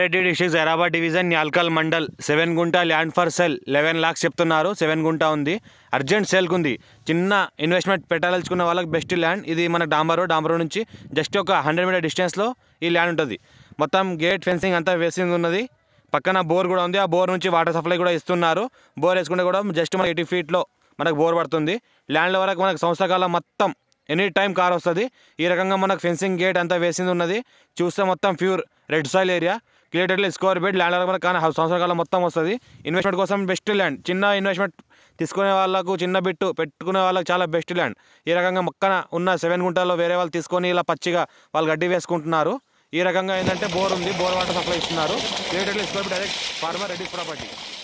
Reddy district Zaheerabad division Nyalkal mandal seven గుంట land for sale eleven lakhs చెప్తున్నారు seven గుంట ఉంది అర్జెంట్ సెల్కి ఉంది చిన్న ఇన్వెస్ట్మెంట్ పెట్టాలచుకున్న వాళ్ళకి బెస్ట్ ల్యాండ్ ఇది మన డాంబరు డాంబరు నుంచి జస్ట్ ఒక హండ్రెడ్ మీటర్ డిస్టెన్స్లో ఈ ల్యాండ్ ఉంటుంది మొత్తం గేట్ ఫెన్సింగ్ అంతా వేసింది ఉన్నది పక్కన బోర్ కూడా ఉంది ఆ బోర్ నుంచి వాటర్ సప్లై కూడా ఇస్తున్నారు బోర్ వేసుకుంటే కూడా జస్ట్ మన ఎయిటీ ఫీట్లో మనకు బోర్ పడుతుంది ల్యాండ్ల వరకు మనకు సంవత్సరకాలం మొత్తం ఎనీ టైం కార్ వస్తుంది ఈ రకంగా మనకు ఫెన్సింగ్ గేట్ అంతా వేసింది ఉన్నది చూస్తే మొత్తం pure red soil area clear square bed land వరకు కానీ సంవత్సర సంవత్సరాల మొత్తం వస్తుంది ఇన్వెస్ట్మెంట్ కోసం బెస్ట్ ల్యాండ్ చిన్న ఇన్వెస్ట్మెంట్ తీసుకునే వాళ్ళకు చిన్న బిట్టు పెట్టుకునే వాళ్ళకు చాలా బెస్ట్ ల్యాండ్ ఈ రకంగా మొక్కన ఉన్న సెవెన్ గుంటల్లో వేరే వాళ్ళు తీసుకొని ఇలా పచ్చిగా వాళ్ళు గడ్డి వేసుకుంటున్నారు ఈ రకంగా ఏంటంటే బోర్ ఉంది బోర్ వాటర్ సప్లై ఇస్తున్నారు రేటెడ్లీ square bed direct farmer Reddy property